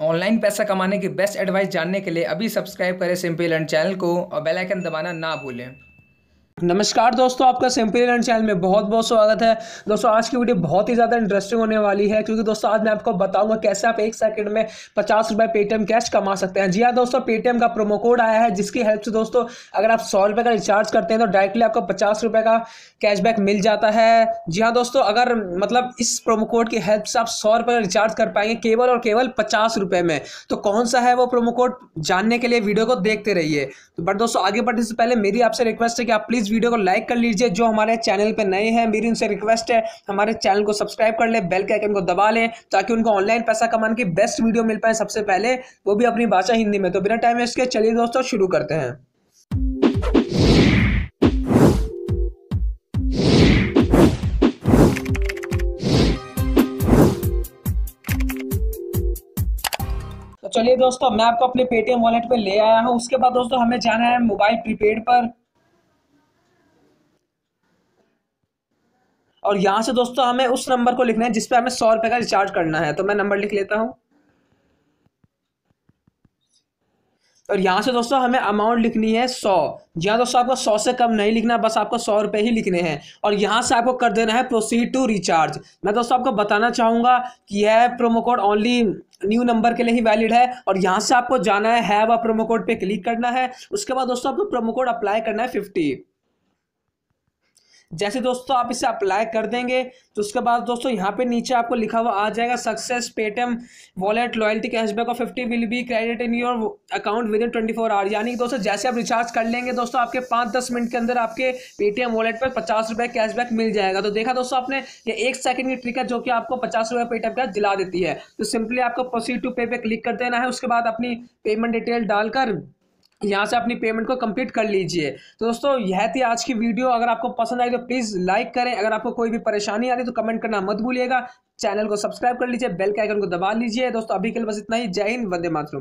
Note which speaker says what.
Speaker 1: online पैसा कमाने की बेस्ट एडवाइस जानने के लिए अभी सब्सक्राइब करें सिंपल एंड चैनल को और बेल आइकन दबाना ना भूलें नमस्कार दोस्तों आपका सिंपली लर्न चैनल में बहुत बहुत स्वागत है दोस्तों आज की वीडियो बहुत ही ज़्यादा इंटरेस्टिंग होने वाली है क्योंकि दोस्तों आज मैं आपको बताऊंगा कैसे आप एक सेकंड में पचास रुपए पेटीएम कैश कमा सकते हैं जी हाँ दोस्तों पेटीएम का प्रोमो कोड आया है जिसकी हेल्प से दोस्तों अगर आप सौ का रिचार्ज करते हैं तो डायरेक्टली आपको पचास रुपये का कैशबैक मिल जाता है जी हाँ दोस्तों अगर मतलब इस प्रोमो कोड की हेल्प से आप सौ रुपये का रिचार्ज कर पाएंगे केवल और केवल पचास रुपये में तो कौन सा है वो प्रोमो कोड जानने के लिए वीडियो को देखते रहिए तो बट दोस्तों आगे बढ़ने से पहले मेरी आपसे रिक्वेस्ट है कि आप प्लीज़ इस वीडियो को लाइक कर लीजिए जो हमारे चैनल पर नए हैं मेरी उनसे रिक्वेस्ट है हमारे चैनल को सब्सक्राइब कर लें बेल के आइकन को दबा लें ताकि उनको ऑनलाइन पैसा कमाने की बेस्ट वीडियो मिल पाए सबसे पहले वो भी अपनी भाषा हिंदी में तो बिना टाइम वेस्ट के चलिए दोस्तों शुरू करते हैं तो चलिए दोस्तों मैं आपको अपने पेटीएम वॉलेट पे ले आया हूँ उसके बाद दोस्तों हमें जाना है मोबाइल प्रीपेड पर और यहाँ से दोस्तों हमें उस नंबर को लिखना है जिसपे हमें सौ रुपए का रिचार्ज करना है तो मैं नंबर लिख लेता हूँ और यहाँ से दोस्तों हमें अमाउंट लिखनी है सौ जी हाँ दोस्तों आपको सौ से कम नहीं लिखना बस आपको सौ रुपये ही लिखने हैं और यहाँ से आपको कर देना है प्रोसीड टू रिचार्ज मैं दोस्तों आपको बताना चाहूँगा कि यह promo code only new number के लिए ही वैलिड है और यहाँ से आपको जाना है हैव अ प्रोमो कोड पर क्लिक करना है उसके बाद दोस्तों आपको प्रोमो कोड अप्लाई करना है फिफ्टी जैसे दोस्तों आप इसे अप्लाई कर देंगे तो उसके बाद दोस्तों यहाँ पे नीचे आपको लिखा हुआ आ जाएगा success Paytm wallet loyalty cashback of fifty will be credit in your account within twenty four hour यानी कि दोस्तों जैसे आप रिचार्ज कर लेंगे दोस्तों आपके पाँच दस मिनट के अंदर आपके पेटीएम वॉलेट पर पचास रुपये कैशबैक मिल जाएगा तो देखा दोस्तों आपने ये एक सेकंड की ट्रिक है जो कि आपको पचास रुपये पेटीएम का दिला देती है तो सिंपली आपको प्रोसीड टू पे पे क्लिक कर देना है उसके बाद अपनी पेमेंट डिटेल डालकर यहाँ से अपनी पेमेंट को कंप्लीट कर लीजिए तो दोस्तों यह थी आज की वीडियो अगर आपको पसंद आई तो प्लीज़ लाइक करें अगर आपको कोई भी परेशानी आ रही तो कमेंट करना मत भूलिएगा चैनल को सब्सक्राइब कर लीजिए बेल के आइकन को दबा लीजिए दोस्तों अभी के लिए बस इतना ही जय हिंद वंदे मातरम